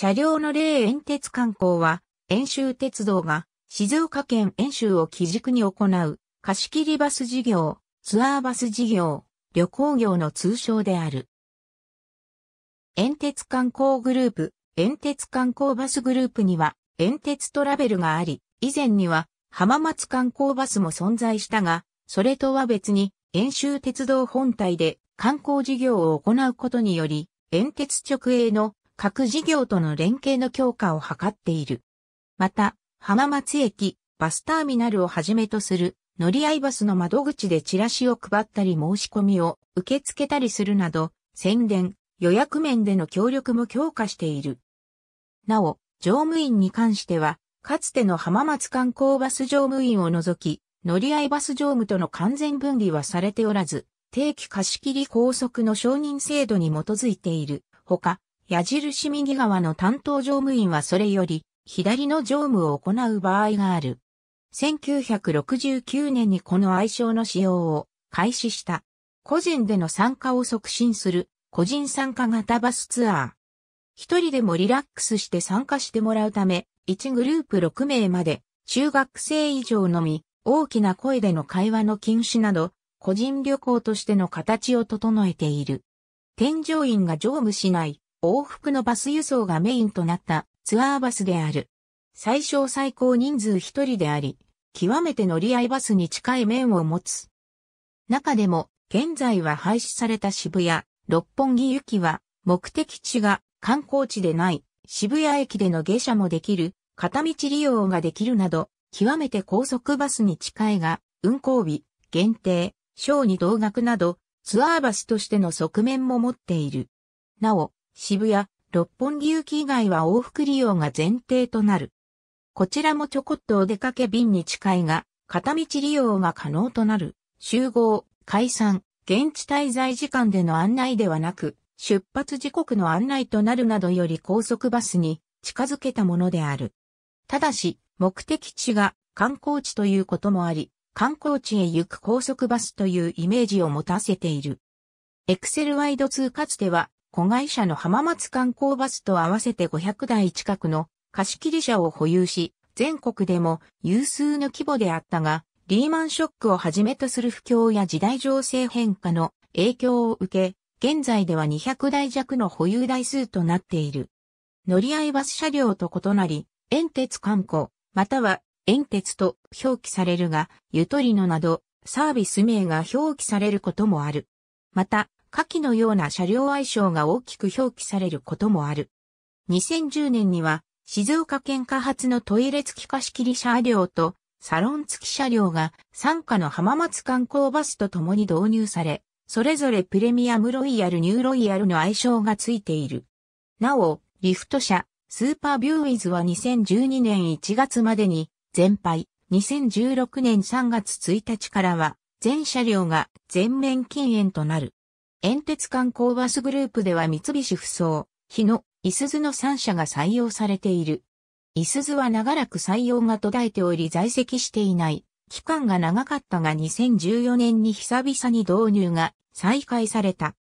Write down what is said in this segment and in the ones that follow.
車両の例遠鉄観光は、遠州鉄道が静岡県遠州を基軸に行う貸し切りバス事業、ツアーバス事業、旅行業の通称である。遠鉄観光グループ、遠鉄観光バスグループには、遠鉄トラベルがあり、以前には浜松観光バスも存在したが、それとは別に、遠州鉄道本体で観光事業を行うことにより、遠鉄直営の各事業との連携の強化を図っている。また、浜松駅、バスターミナルをはじめとする乗り合いバスの窓口でチラシを配ったり申し込みを受け付けたりするなど、宣伝、予約面での協力も強化している。なお、乗務員に関しては、かつての浜松観光バス乗務員を除き、乗り合いバス乗務との完全分離はされておらず、定期貸切拘束の承認制度に基づいている。ほか、矢印右側の担当乗務員はそれより、左の乗務を行う場合がある。1969年にこの愛称の使用を開始した。個人での参加を促進する個人参加型バスツアー。一人でもリラックスして参加してもらうため、1グループ6名まで、中学生以上のみ、大きな声での会話の禁止など、個人旅行としての形を整えている。添乗員が乗務しない往復のバス輸送がメインとなったツアーバスである。最小最高人数一人であり、極めて乗り合いバスに近い面を持つ。中でも、現在は廃止された渋谷、六本木行きは、目的地が観光地でない、渋谷駅での下車もできる、片道利用ができるなど、極めて高速バスに近いが、運行日、限定、小に同額など、ツアーバスとしての側面も持っている。なお、渋谷、六本木行き以外は往復利用が前提となる。こちらもちょこっとお出かけ便に近いが、片道利用が可能となる。集合、解散、現地滞在時間での案内ではなく、出発時刻の案内となるなどより高速バスに近づけたものである。ただし、目的地が観光地ということもあり、観光地へ行く高速バスというイメージを持たせている。エクセルワイド2かつては子会社の浜松観光バスと合わせて500台近くの貸切車を保有し、全国でも有数の規模であったが、リーマンショックをはじめとする不況や時代情勢変化の影響を受け、現在では200台弱の保有台数となっている。乗り合いバス車両と異なり、遠鉄観光、または遠鉄と表記されるが、ゆとりのなど、サービス名が表記されることもある。また、下記のような車両愛称が大きく表記されることもある。2010年には、静岡県下発のトイレ付き貸し切り車両とサロン付き車両が参加の浜松観光バスと共に導入され、それぞれプレミアムロイヤルニューロイヤルの愛称がついている。なお、リフト車、スーパービューイズは2012年1月までに全廃、2016年3月1日からは全車両が全面禁煙となる。遠鉄観光バスグループでは三菱不走、日野、伊鈴の3社が採用されている。伊鈴は長らく採用が途絶えており在籍していない。期間が長かったが2014年に久々に導入が再開された。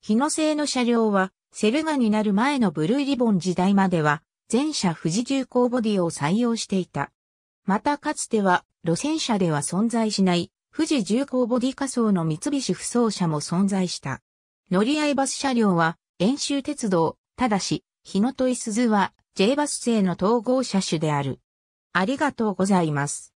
日野製の車両はセルガになる前のブルーリボン時代までは全車富士重工ボディを採用していた。またかつては路線車では存在しない富士重工ボディ仮装の三菱不走車も存在した。乗り合いバス車両は、遠州鉄道、ただし、日野とい鈴は J バス製の統合車種である。ありがとうございます。